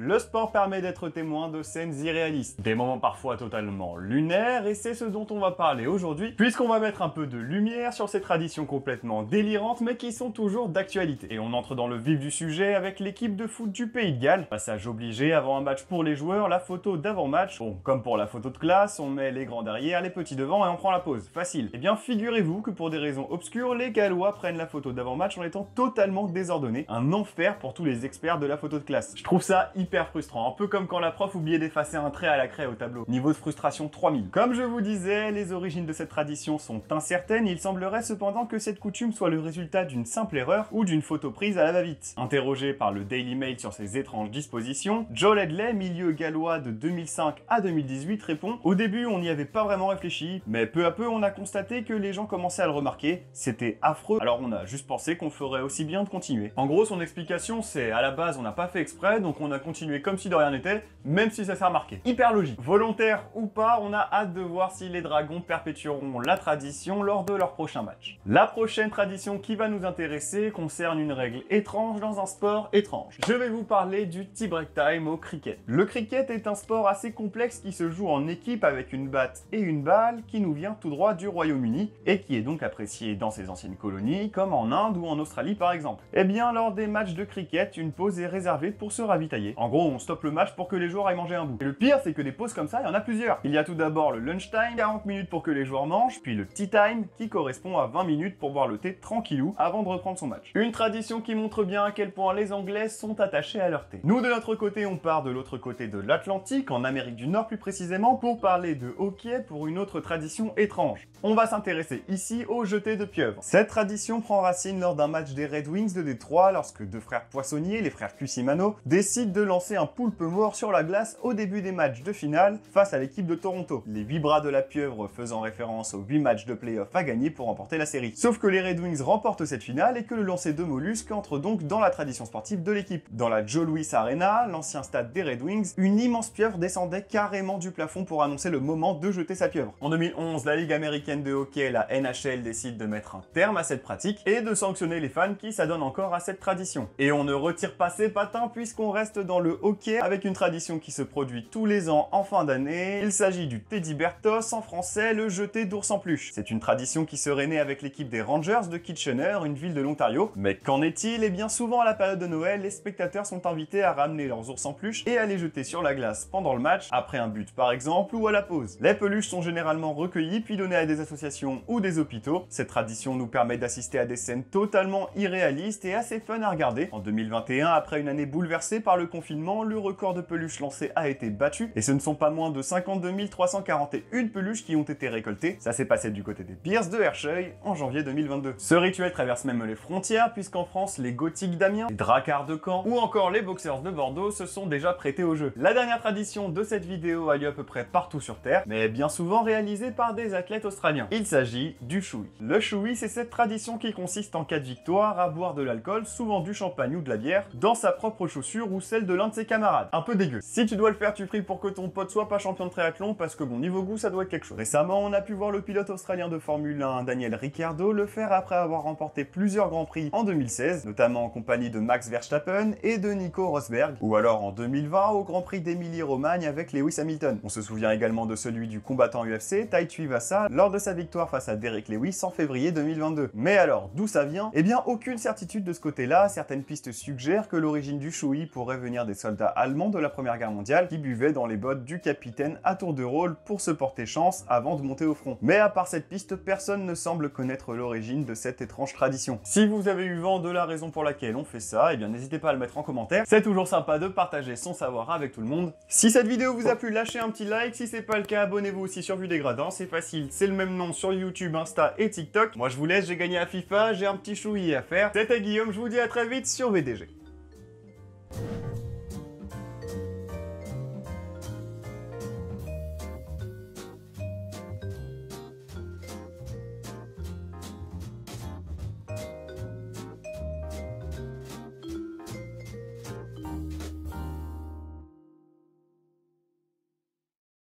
Le sport permet d'être témoin de scènes irréalistes, des moments parfois totalement lunaires, et c'est ce dont on va parler aujourd'hui, puisqu'on va mettre un peu de lumière sur ces traditions complètement délirantes, mais qui sont toujours d'actualité. Et on entre dans le vif du sujet avec l'équipe de foot du Pays de Galles. Passage obligé avant un match pour les joueurs, la photo d'avant-match. Bon, comme pour la photo de classe, on met les grands derrière, les petits devant, et on prend la pause. Facile. Eh bien, figurez-vous que pour des raisons obscures, les Gallois prennent la photo d'avant-match en étant totalement désordonnés. Un enfer pour tous les experts de la photo de classe. Je trouve ça frustrant, un peu comme quand la prof oubliait d'effacer un trait à la craie au tableau. Niveau de frustration 3000. Comme je vous disais, les origines de cette tradition sont incertaines, il semblerait cependant que cette coutume soit le résultat d'une simple erreur ou d'une photo prise à la va-vite. Interrogé par le Daily Mail sur ses étranges dispositions, Joel Edley, milieu gallois de 2005 à 2018, répond « Au début, on n'y avait pas vraiment réfléchi, mais peu à peu, on a constaté que les gens commençaient à le remarquer, c'était affreux, alors on a juste pensé qu'on ferait aussi bien de continuer. » En gros, son explication, c'est « À la base, on n'a pas fait exprès, donc on a continué comme si de rien n'était, même si ça s'est remarqué. Hyper logique. Volontaire ou pas, on a hâte de voir si les dragons perpétueront la tradition lors de leur prochain match. La prochaine tradition qui va nous intéresser concerne une règle étrange dans un sport étrange. Je vais vous parler du tea break time au cricket. Le cricket est un sport assez complexe qui se joue en équipe avec une batte et une balle qui nous vient tout droit du Royaume-Uni et qui est donc apprécié dans ses anciennes colonies comme en Inde ou en Australie par exemple. Et eh bien, lors des matchs de cricket, une pause est réservée pour se ravitailler. En gros, on stoppe le match pour que les joueurs aillent manger un bout. Et le pire, c'est que des pauses comme ça, il y en a plusieurs. Il y a tout d'abord le lunchtime, 40 minutes pour que les joueurs mangent, puis le tea time, qui correspond à 20 minutes pour boire le thé tranquillou avant de reprendre son match. Une tradition qui montre bien à quel point les Anglais sont attachés à leur thé. Nous, de notre côté, on part de l'autre côté de l'Atlantique, en Amérique du Nord plus précisément, pour parler de hockey pour une autre tradition étrange. On va s'intéresser ici au jeté de pieuvre. Cette tradition prend racine lors d'un match des Red Wings de Détroit, lorsque deux frères poissonniers, les frères Cusimano, décident de lancer un poulpe mort sur la glace au début des matchs de finale face à l'équipe de Toronto. Les 8 bras de la pieuvre faisant référence aux 8 matchs de playoffs à gagner pour remporter la série. Sauf que les Red Wings remportent cette finale et que le lancer de mollusque entre donc dans la tradition sportive de l'équipe. Dans la Joe Louis Arena, l'ancien stade des Red Wings, une immense pieuvre descendait carrément du plafond pour annoncer le moment de jeter sa pieuvre. En 2011, la Ligue américaine de hockey, la NHL, décide de mettre un terme à cette pratique et de sanctionner les fans qui s'adonnent encore à cette tradition. Et on ne retire pas ses patins puisqu'on reste dans le le hockey avec une tradition qui se produit tous les ans en fin d'année. Il s'agit du Teddy Bertos, en français le jeté d'ours en peluche. C'est une tradition qui serait née avec l'équipe des Rangers de Kitchener, une ville de l'Ontario. Mais qu'en est-il Et eh bien souvent à la période de Noël, les spectateurs sont invités à ramener leurs ours en pluche et à les jeter sur la glace pendant le match, après un but par exemple ou à la pause. Les peluches sont généralement recueillies puis données à des associations ou des hôpitaux. Cette tradition nous permet d'assister à des scènes totalement irréalistes et assez fun à regarder. En 2021, après une année bouleversée par le confinement, le record de peluches lancées a été battu, et ce ne sont pas moins de 52 341 peluches qui ont été récoltées. Ça s'est passé du côté des Bears de Hershey en janvier 2022. Ce rituel traverse même les frontières, puisqu'en France, les gothiques d'Amiens, les dracards de Caen ou encore les boxeurs de Bordeaux se sont déjà prêtés au jeu. La dernière tradition de cette vidéo a lieu à peu près partout sur Terre, mais bien souvent réalisée par des athlètes australiens. Il s'agit du chouï. Le chouï, c'est cette tradition qui consiste en cas de victoire à boire de l'alcool, souvent du champagne ou de la bière, dans sa propre chaussure ou celle de l'un de ses camarades. Un peu dégueu. Si tu dois le faire, tu pries pour que ton pote soit pas champion de triathlon parce que bon, niveau goût, ça doit être quelque chose. Récemment, on a pu voir le pilote australien de Formule 1, Daniel Ricciardo, le faire après avoir remporté plusieurs grands prix en 2016, notamment en compagnie de Max Verstappen et de Nico Rosberg, ou alors en 2020 au Grand Prix d'Émilie-Romagne avec Lewis Hamilton. On se souvient également de celui du combattant UFC Tai Tuivasa lors de sa victoire face à Derek Lewis en février 2022. Mais alors, d'où ça vient Eh bien, aucune certitude de ce côté-là. Certaines pistes suggèrent que l'origine du Shui pourrait venir des soldats allemands de la Première Guerre mondiale qui buvaient dans les bottes du capitaine à tour de rôle pour se porter chance avant de monter au front. Mais à part cette piste, personne ne semble connaître l'origine de cette étrange tradition. Si vous avez eu vent de la raison pour laquelle on fait ça, eh bien n'hésitez pas à le mettre en commentaire. C'est toujours sympa de partager son savoir avec tout le monde. Si cette vidéo vous a plu, lâchez un petit like. Si c'est pas le cas, abonnez-vous aussi sur Vue Dégradant. C'est facile, c'est le même nom sur YouTube, Insta et TikTok. Moi je vous laisse, j'ai gagné à FIFA, j'ai un petit chouï à faire. C'était Guillaume, je vous dis à très vite sur VDG.